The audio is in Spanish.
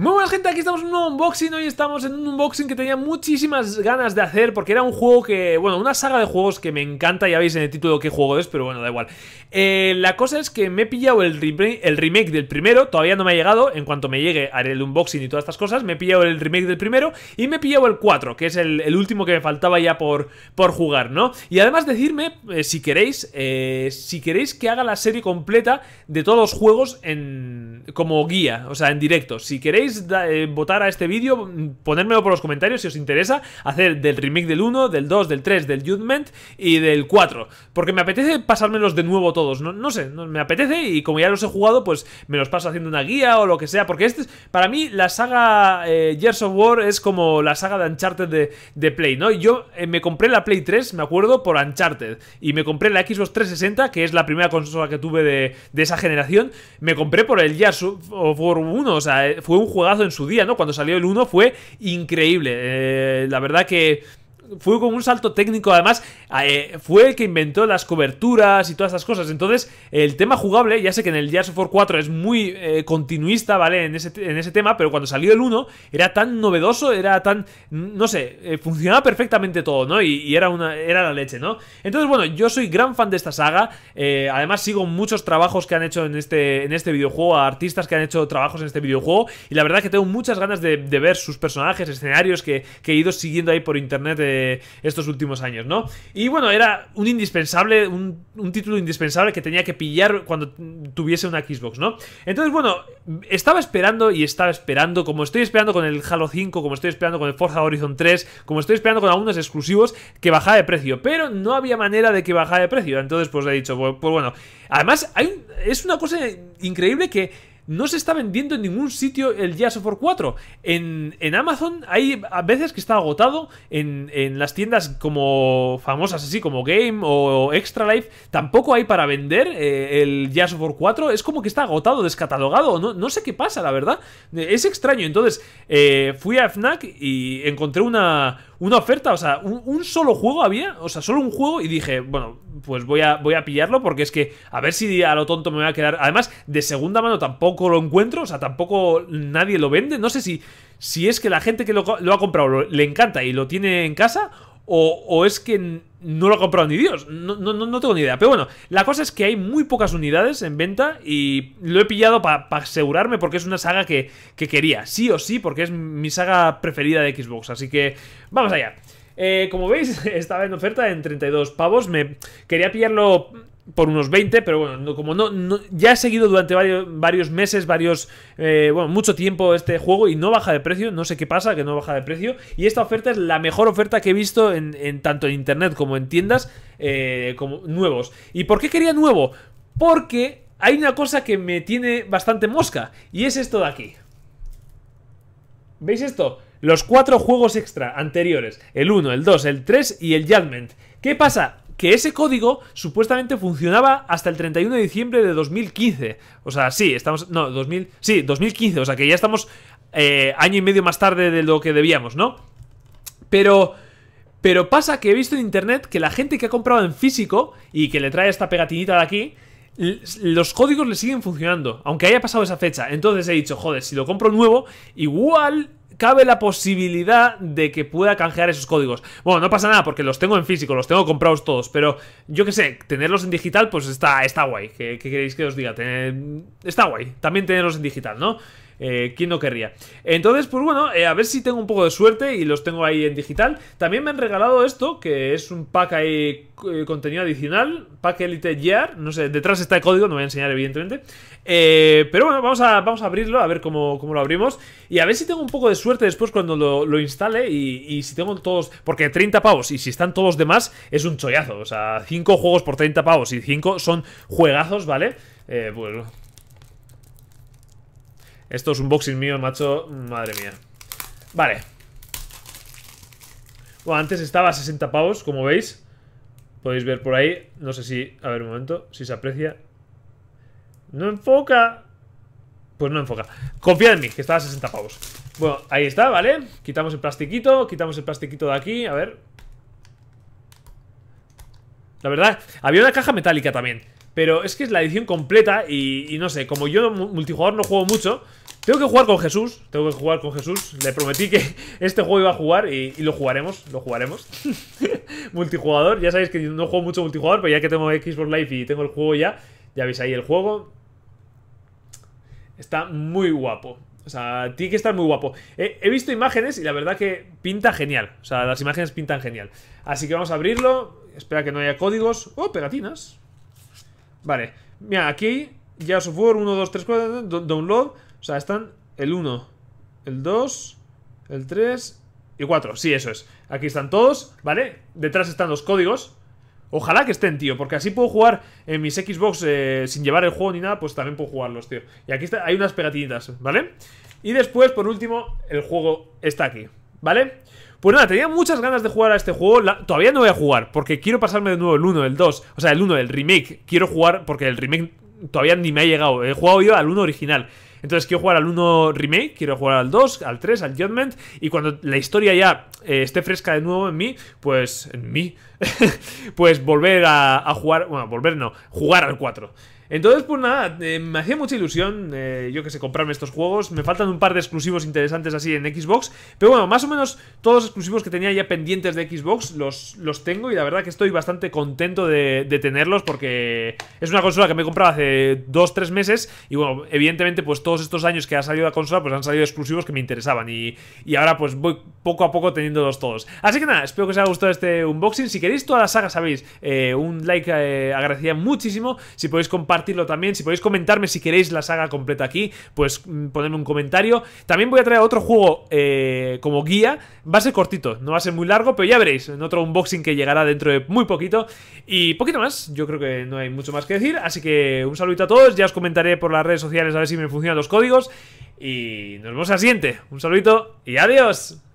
Muy buenas gente, aquí estamos en un unboxing Hoy estamos en un unboxing que tenía muchísimas ganas de hacer Porque era un juego que, bueno, una saga de juegos que me encanta Ya veis en el título qué juego es, pero bueno, da igual eh, La cosa es que me he pillado el, el remake del primero Todavía no me ha llegado, en cuanto me llegue haré el unboxing y todas estas cosas Me he pillado el remake del primero y me he pillado el 4 Que es el, último que me faltaba ya por, por jugar, ¿no? Y además decirme, eh, si queréis, eh, si queréis que haga la serie completa De todos los juegos en, como guía, o sea, en directo Si queréis eh, votar a este vídeo, ponérmelo por los comentarios si os interesa hacer del remake del 1, del 2, del 3, del Judgment y del 4. Porque me apetece pasármelos de nuevo todos, no, sé, me apetece y como ya los he jugado, pues me los paso haciendo una guía o lo que sea. Porque este para mí la saga eh, Gears of War es como la saga de Uncharted de, Play, ¿no? Yo eh, me compré la Play 3, me acuerdo, por Uncharted. Y me compré la Xbox 360, que es la primera consola que tuve de, de esa generación. Me compré por el Gears of War 1, o sea, fue un juego juegazo en su día, ¿no? Cuando salió el 1 fue increíble. Eh, la verdad que fue como un salto técnico, además eh, fue el que inventó las coberturas y todas estas cosas. Entonces, el tema jugable, ya sé que en el Gears of War 4 es muy eh, continuista, ¿vale? En ese, en ese, tema, pero cuando salió el 1 era tan novedoso, era tan, no sé, eh, funcionaba perfectamente todo, ¿no? Y, era, una, era la leche, ¿no? Entonces, bueno, yo soy gran fan de esta saga, además sigo muchos trabajos que han hecho en este, en este videojuego, artistas que han hecho trabajos en este videojuego, y la verdad que tengo muchas ganas de, ver sus personajes, escenarios que, he ido siguiendo ahí por internet estos últimos años, ¿no? Y bueno, era un indispensable, un, título indispensable que tenía que pillar cuando tuviese una Xbox, ¿no? Entonces, bueno, estaba esperando y estaba esperando, como estoy esperando con el Halo 5, como estoy esperando con el Forza Horizon 3, como estoy esperando con algunos exclusivos, que bajara de precio, pero no había manera de que bajara de precio, entonces pues he dicho, pues, pues bueno, además hay, es una cosa increíble que no se está vendiendo en ningún sitio el Gears of 4. En, Amazon hay a veces que está agotado, en, las tiendas como famosas así como Game o Extra Life tampoco hay para vender eh, el Gears of 4. Es como que está agotado, descatalogado, no, sé qué pasa, la verdad. Eh, es extraño. Entonces eh, fui a FNAC y encontré una una oferta, o sea, un, solo juego había, o sea, solo un juego y dije, bueno, pues voy a, voy a pillarlo porque es que a ver si a lo tonto me va a quedar. Además, de segunda mano tampoco lo encuentro, o sea, tampoco nadie lo vende, no sé si, si es que la gente que lo, ha comprado le encanta y lo tiene en casa o, es que no lo ha comprado ni Dios. No, tengo ni idea. Pero bueno, la cosa es que hay muy pocas unidades en venta y lo he pillado para asegurarme porque es una saga que, quería, sí o sí, porque es mi saga preferida de Xbox. Así que vamos allá. Eh, como veis, estaba en oferta en 32 pavos. Me quería pillarlo por unos 20, pero bueno, como no, ya he seguido durante varios, varios meses, varios, eh, bueno, mucho tiempo este juego y no baja de precio, no sé qué pasa, que no baja de precio, y esta oferta es la mejor oferta que he visto en, tanto en internet como en tiendas eh, como nuevos. ¿Y por qué quería nuevo? Porque hay una cosa que me tiene bastante mosca, y es esto de aquí. ¿Veis esto? Los cuatro juegos extra anteriores, el 1, el 2, el 3 y el Judgment. ¿Qué pasa? que ese código supuestamente funcionaba hasta el 31 de diciembre de 2015. O sea, sí, estamos... No, 2000... Sí, 2015. O sea, que ya estamos eh, año y medio más tarde de lo que debíamos, ¿no? Pero... Pero pasa que he visto en internet que la gente que ha comprado en físico y que le trae esta pegatinita de aquí, los códigos le siguen funcionando, aunque haya pasado esa fecha. Entonces he dicho, joder, si lo compro nuevo, igual cabe la posibilidad de que pueda canjear esos códigos. Bueno, no pasa nada porque los tengo en físico, los tengo comprados todos, pero yo que sé, tenerlos en digital pues está, está guay. ¿Qué, queréis que os diga? está guay, también tenerlos en digital, ¿no? Eh, ¿Quién no querría? Entonces, pues bueno, eh, a ver si tengo un poco de suerte y los tengo ahí en digital. También me han regalado esto, que es un pack ahí eh, contenido adicional, pack Elite Gear. No sé, detrás está el código, no voy a enseñar evidentemente. pero bueno, vamos a, vamos a abrirlo, a ver cómo, lo abrimos. Y a ver si tengo un poco de suerte después cuando lo, instale y, si tengo todos... Porque 30 pavos y si están todos demás es un chollazo. O sea, 5 juegos por 30 pavos y 5 son juegazos, ¿vale? Eh, pues esto es un boxing mío, macho. Madre mía. Vale. Bueno, antes estaba a 60 pavos, como veis. Podéis ver por ahí. No sé si... A ver, un momento. Si se aprecia. ¡No enfoca! Pues no enfoca. Confía en mí, que estaba a 60 pavos. Bueno, ahí está, ¿vale? Quitamos el plastiquito. Quitamos el plastiquito de aquí. A ver. La verdad, había una caja metálica también. Pero es que es la edición completa y, y no sé, como yo multijugador no juego mucho... Tengo que jugar con Jesús, tengo que jugar con Jesús. Le prometí que este juego iba a jugar y, lo jugaremos, lo jugaremos. multijugador, ya sabéis que no juego mucho multijugador, pero ya que tengo Xbox Live y tengo el juego ya, ya veis ahí el juego. Está muy guapo. O sea, tiene que estar muy guapo. He, visto imágenes y la verdad que pinta genial. O sea, las imágenes pintan genial. Así que vamos a abrirlo. Espera que no haya códigos. Oh, pegatinas. Vale. Mira, aquí, ya of War 1, 2, 3, 4, download. O sea, están el 1, el 2, el 3 y 4. Sí, eso es. Aquí están todos, ¿vale? Detrás están los códigos. Ojalá que estén, tío, porque así puedo jugar en mis Xbox eh, sin llevar el juego ni nada, pues también puedo jugarlos, tío. Y aquí hay unas pegatinitas, ¿vale? Y después, por último, el juego está aquí, ¿vale? Pues nada, tenía muchas ganas de jugar a este juego, todavía no voy a jugar, porque quiero pasarme de nuevo el 1, el 2, o sea, el 1, el remake, quiero jugar porque el remake todavía ni me ha llegado. He jugado yo al 1 original. Entonces quiero jugar al 1 Remake, quiero jugar al 2, al 3, al Judgment. Y cuando la historia ya eh, esté fresca de nuevo en mí, pues. en mí. pues volver a, a, jugar. Bueno, volver no, jugar al 4. Entonces, pues nada, eh, me hacía mucha ilusión, eh, yo que sé, comprarme estos juegos. Me faltan un par de exclusivos interesantes así en Xbox. Pero bueno, más o menos todos los exclusivos que tenía ya pendientes de Xbox los, los tengo y la verdad que estoy bastante contento de, tenerlos porque es una consola que me he comprado hace 2-3 meses. Y bueno, evidentemente, pues todos estos años que ha salido la consola, pues han salido exclusivos que me interesaban. Y, ahora pues voy poco a poco teniéndolos todos. Así que nada, espero que os haya gustado este unboxing. Si queréis toda la saga, sabéis, eh, un like agradecería muchísimo. Si podéis compartir compartirlo también. Si podéis comentarme si queréis la saga completa aquí, pues mm, ponedme un comentario. También voy a traer otro juego eh, como guía. Va a ser cortito, no va a ser muy largo, pero ya veréis en otro unboxing que llegará dentro de muy poquito. Y poquito más, yo creo que no hay mucho más que decir. Así que un saludito a todos. Ya os comentaré por las redes sociales a ver si me funcionan los códigos. Y nos vemos al siguiente. Un saludito y adiós.